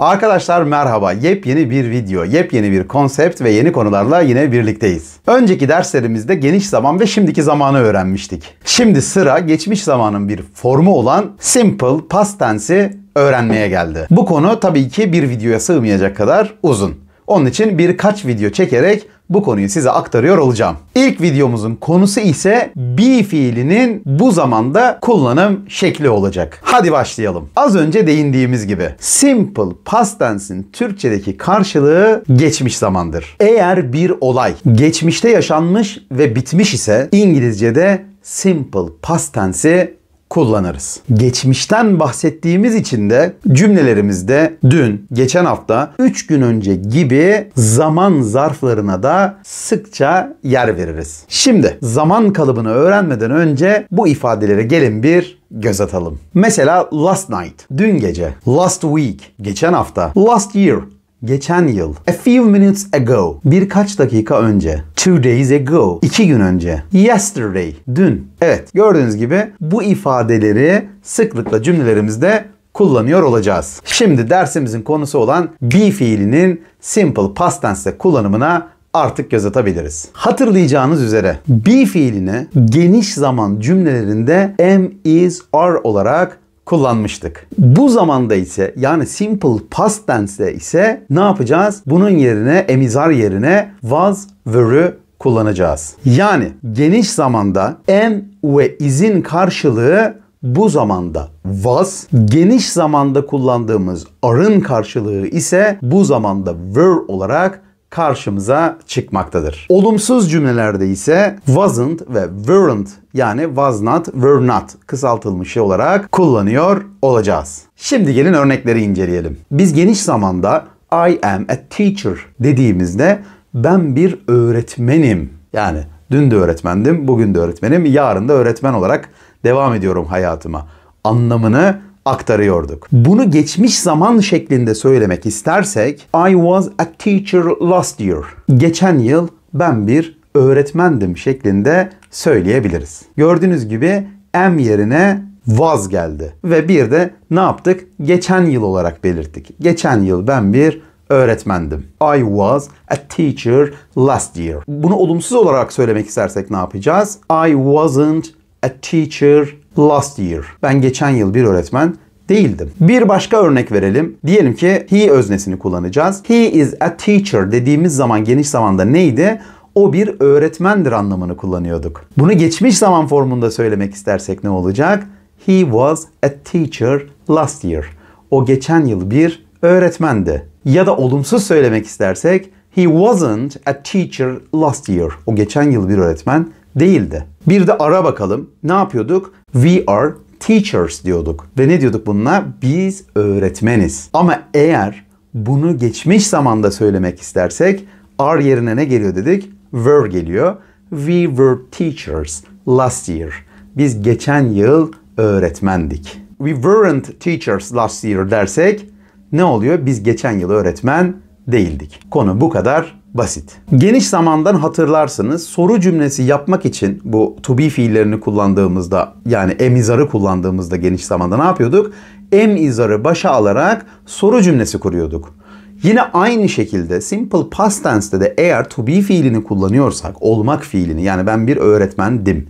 Arkadaşlar merhaba. Yepyeni bir video, yepyeni bir konsept ve yeni konularla yine birlikteyiz. Önceki derslerimizde geniş zaman ve şimdiki zamanı öğrenmiştik. Şimdi sıra geçmiş zamanın bir formu olan simple past tense'i öğrenmeye geldi. Bu konu tabii ki bir videoya sığmayacak kadar uzun. Onun için birkaç video çekerek bu konuyu size aktarıyor olacağım. İlk videomuzun konusu ise be fiilinin bu zamanda kullanım şekli olacak. Hadi başlayalım. Az önce değindiğimiz gibi simple past tense'in Türkçedeki karşılığı geçmiş zamandır. Eğer bir olay geçmişte yaşanmış ve bitmiş ise İngilizce'de simple past tense'i kullanırız. Geçmişten bahsettiğimiz için de cümlelerimizde dün, geçen hafta, 3 gün önce gibi zaman zarflarına da sıkça yer veririz. Şimdi zaman kalıbını öğrenmeden önce bu ifadelere gelin bir göz atalım. Mesela last night, dün gece, last week, geçen hafta, last year, Geçen yıl. A few minutes ago. Birkaç dakika önce. Two days ago. iki gün önce. Yesterday. Dün. Evet gördüğünüz gibi bu ifadeleri sıklıkla cümlelerimizde kullanıyor olacağız. Şimdi dersimizin konusu olan be fiilinin simple past tense kullanımına artık göz atabiliriz. Hatırlayacağınız üzere be fiilini geniş zaman cümlelerinde am, is, are olarak kullanmıştık. Bu zamanda ise yani simple past tense ise ne yapacağız? Bunun yerine emizar yerine was, were'ü kullanacağız. Yani geniş zamanda am ve is'in karşılığı bu zamanda was, geniş zamanda kullandığımız arın karşılığı ise bu zamanda were olarak karşımıza çıkmaktadır. Olumsuz cümlelerde ise wasn't ve weren't yani was not, were not kısaltılmışı şey olarak kullanıyor olacağız. Şimdi gelin örnekleri inceleyelim. Biz geniş zamanda I am a teacher dediğimizde ben bir öğretmenim. Yani dün de öğretmendim, bugün de öğretmenim, yarın da öğretmen olarak devam ediyorum hayatıma. Anlamını aktarıyorduk. Bunu geçmiş zaman şeklinde söylemek istersek I was a teacher last year. Geçen yıl ben bir öğretmendim şeklinde söyleyebiliriz. Gördüğünüz gibi am yerine was geldi. Ve bir de ne yaptık? Geçen yıl olarak belirttik. Geçen yıl ben bir öğretmendim. I was a teacher last year. Bunu olumsuz olarak söylemek istersek ne yapacağız? I wasn't a teacher last year. Ben geçen yıl bir öğretmen değildim. Bir başka örnek verelim. Diyelim ki he öznesini kullanacağız. He is a teacher dediğimiz zaman geniş zamanda neydi? o bir öğretmendir anlamını kullanıyorduk. Bunu geçmiş zaman formunda söylemek istersek ne olacak? He was a teacher last year. O geçen yıl bir öğretmendi. Ya da olumsuz söylemek istersek he wasn't a teacher last year. O geçen yıl bir öğretmen değildi. Bir de ara bakalım. Ne yapıyorduk? We are teachers diyorduk. Ve ne diyorduk bununla? Biz öğretmeniz. Ama eğer bunu geçmiş zamanda söylemek istersek are yerine ne geliyor dedik? Were geliyor. We were teachers last year. Biz geçen yıl öğretmendik. We weren't teachers last year dersek ne oluyor? Biz geçen yıl öğretmen değildik. Konu bu kadar basit. Geniş zamandan hatırlarsınız soru cümlesi yapmak için bu to be fiillerini kullandığımızda yani am izarı kullandığımızda geniş zamanda ne yapıyorduk? Am izarı başa alarak soru cümlesi kuruyorduk. Yine aynı şekilde simple past tense'de de eğer to be fiilini kullanıyorsak olmak fiilini yani ben bir öğretmendim.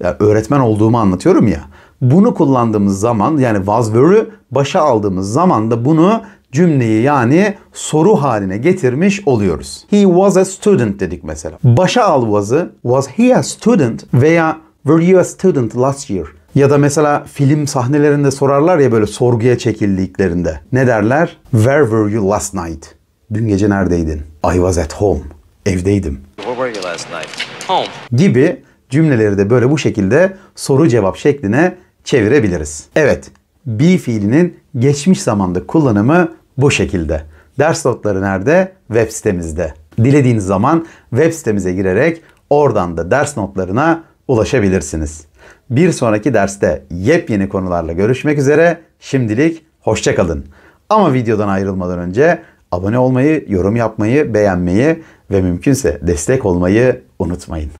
Yani öğretmen olduğumu anlatıyorum ya. Bunu kullandığımız zaman yani was were'ü başa aldığımız zaman da bunu cümleyi yani soru haline getirmiş oluyoruz. He was a student dedik mesela. Başa al was'ı was he a student veya were you a student last year? Ya da mesela film sahnelerinde sorarlar ya böyle sorguya çekildiklerinde. Ne derler? Where were you last night? Dün gece neredeydin? I was at home. Evdeydim. Where were you last night? Home. Gibi cümleleri de böyle bu şekilde soru cevap şekline çevirebiliriz. Evet, be fiilinin geçmiş zamanda kullanımı bu şekilde. Ders notları nerede? Web sitemizde. Dilediğiniz zaman web sitemize girerek oradan da ders notlarına ulaşabilirsiniz. Bir sonraki derste yepyeni konularla görüşmek üzere. Şimdilik hoşçakalın. Ama videodan ayrılmadan önce abone olmayı, yorum yapmayı, beğenmeyi ve mümkünse destek olmayı unutmayın.